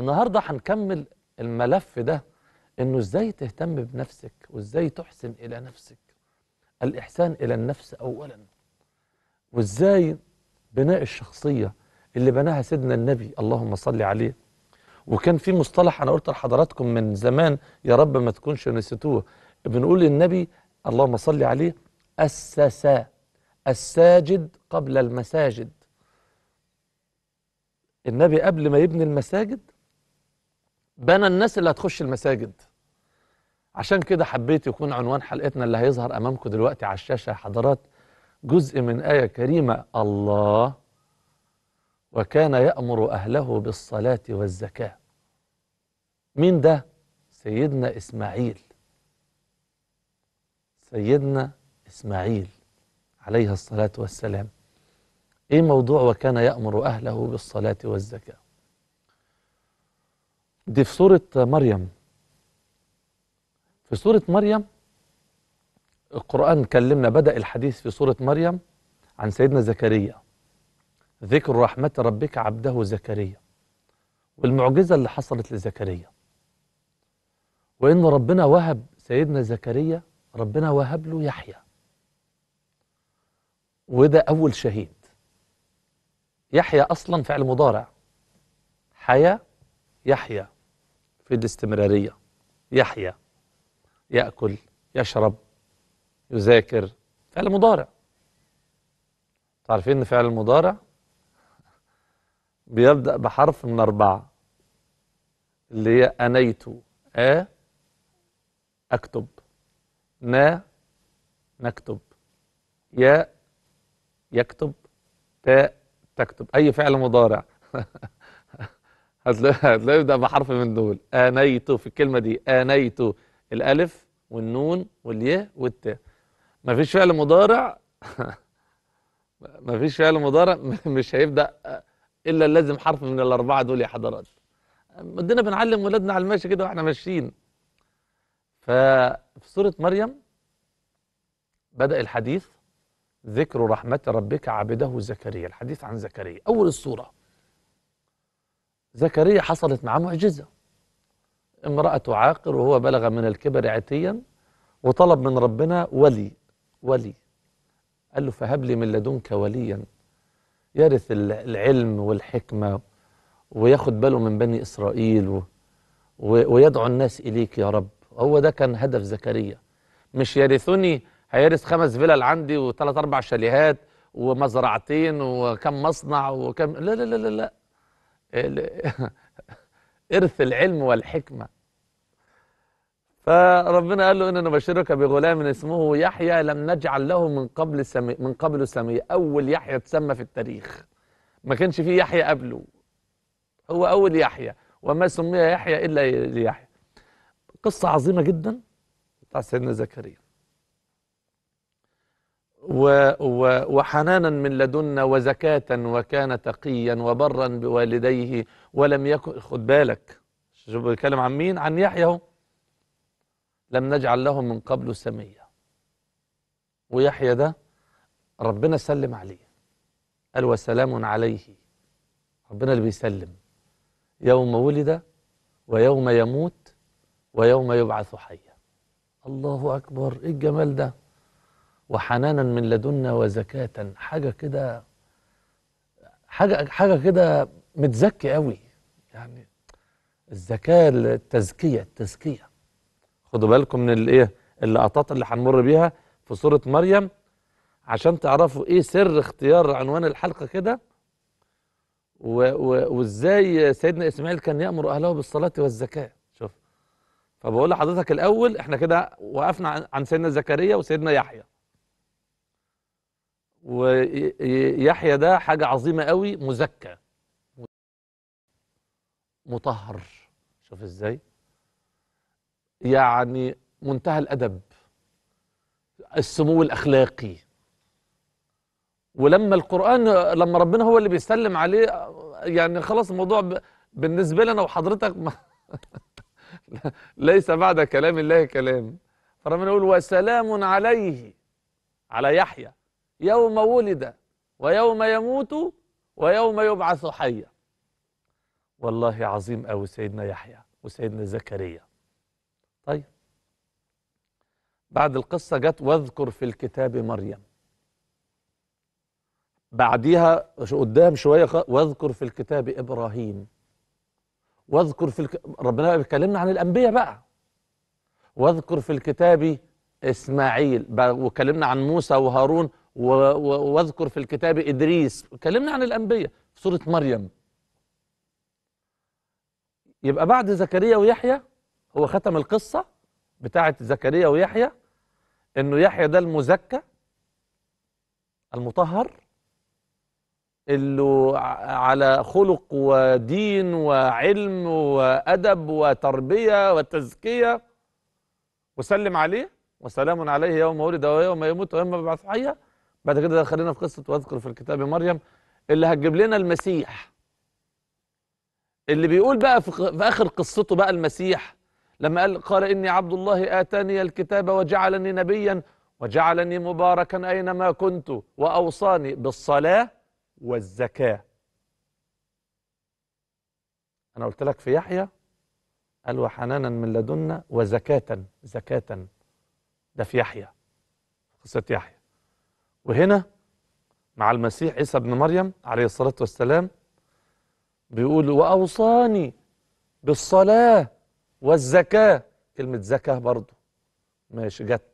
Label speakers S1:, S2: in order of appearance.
S1: النهاردة هنكمل الملف ده انه ازاي تهتم بنفسك وازاي تحسن الى نفسك الاحسان الى النفس اولا وازاي بناء الشخصية اللي بناها سيدنا النبي اللهم صل عليه وكان في مصطلح انا قلت لحضراتكم من زمان يا رب ما تكونش نسيتوه بنقول النبي اللهم صل عليه أسس الساجد قبل المساجد النبي قبل ما يبني المساجد بنى الناس اللي هتخش المساجد عشان كده حبيت يكون عنوان حلقتنا اللي هيظهر امامكم دلوقتي على الشاشه يا حضرات جزء من ايه كريمه الله وكان يامر اهله بالصلاه والزكاه مين ده سيدنا اسماعيل سيدنا اسماعيل عليه الصلاه والسلام ايه موضوع وكان يامر اهله بالصلاه والزكاه دي في سورة مريم في سورة مريم القرآن كلمنا بدأ الحديث في سورة مريم عن سيدنا زكريا ذكر رحمة ربك عبده زكريا والمعجزة اللي حصلت لزكريا وإن ربنا وهب سيدنا زكريا ربنا وهب له يحيى وده أول شهيد يحيى أصلا فعل مضارع حيا يحيى في الاستمرارية يحيا يأكل يشرب يذاكر فعل مضارع تعرفين ان فعل المضارع بيبدأ بحرف من أربعة اللي هي أنيت أ أكتب نا نكتب يا يكتب تاء تكتب أي فعل مضارع هتلاقي يبدأ بحرف من دول انيت في الكلمه دي انيت الالف والنون والياء والتاء مفيش فعل مضارع مفيش فعل مضارع مش هيبدا الا لازم حرف من الاربعه دول يا حضرات مدينا بنعلم ولادنا على الماشي كده واحنا ماشيين ففي سوره مريم بدا الحديث ذكر رحمه ربك عبده زكريا الحديث عن زكريا اول السوره زكريا حصلت معه معجزة امرأة عاقر وهو بلغ من الكبر عتيا وطلب من ربنا ولي ولي قال له فهب لي من لدنك وليا يرث العلم والحكمة وياخد باله من بني إسرائيل و ويدعو الناس إليك يا رب هو ده كان هدف زكريا مش يرثني هيرث خمس فلل عندي وثلاث أربع شاليهات ومزرعتين وكم مصنع وكم لا لا لا لا, لا. إرث العلم والحكمة فربنا قال له إن أنا بشرك بغلام اسمه يحيى لم نجعل له من قبل سمي من قبل سمية أول يحيى اتسمى في التاريخ ما كانش فيه يحيى قبله هو أول يحيى وما سمي يحيى إلا ليحيى قصة عظيمة جدا بتاع سيدنا زكريا وحنانا من لدنا وزكاة وكان تقيا وبرا بوالديه ولم يكن خد بالك شو بيتكلم عن مين عن يحيى اهو لم نجعل له من قبل سمية ويحيى ده ربنا سلم عليه قال وسلام عليه ربنا اللي بيسلم يوم ولد ويوم يموت ويوم يبعث حيا الله أكبر إيه الجمال ده وحنانا من لدنا وزكاة حاجة كده حاجة حاجة كده متزكي قوي يعني الزكاة التزكية التزكية خدوا بالكم من الايه اللقطات اللي هنمر بيها في سورة مريم عشان تعرفوا ايه سر اختيار عنوان الحلقة كده وازاي سيدنا اسماعيل كان يأمر اهله بالصلاة والزكاة شوف فبقول لحضرتك الاول احنا كده وقفنا عن سيدنا زكريا وسيدنا يحيى ويحيى ده حاجة عظيمة قوي مزكى مطهر شوف ازاي يعني منتهى الأدب السمو الأخلاقي ولما القرآن لما ربنا هو اللي بيسلم عليه يعني خلاص الموضوع بالنسبة لنا وحضرتك ما ليس بعد كلام الله كلام فربنا يقول وسلام عليه على يحيى يوم ولد ويوم يموت ويوم يبعث حيا والله عظيم قوي سيدنا يحيى وسيدنا زكريا طيب بعد القصة جت واذكر في الكتاب مريم بعديها قدام شوية واذكر في الكتاب إبراهيم واذكر في الك... ربنا بيكلمنا عن الأنبياء بقى واذكر في الكتاب إسماعيل وكلمنا عن موسى وهارون واذكر في الكتاب إدريس كلمنا عن الأنبياء في سورة مريم يبقى بعد زكريا ويحيى هو ختم القصة بتاعة زكريا ويحيى انه يحيى ده المزكى المطهر اللي على خلق ودين وعلم وأدب وتربية وتزكية وسلم عليه وسلام عليه يوم ولد ويوم يموت ويوم يبعث حيا بعد كده خلينا في قصه واذكر في الكتاب مريم اللي هتجيب لنا المسيح اللي بيقول بقى في, في اخر قصته بقى المسيح لما قال قال اني عبد الله اتاني الكتاب وجعلني نبيا وجعلني مباركا اينما كنت واوصاني بالصلاه والزكاه انا قلت لك في يحيى قال وحنانا من لدنا وزكاه زكاه ده في يحيى قصه يحيى وهنا مع المسيح عيسى ابن مريم عليه الصلاة والسلام بيقول وأوصاني بالصلاة والزكاة كلمة زكاة برضو ماشي جت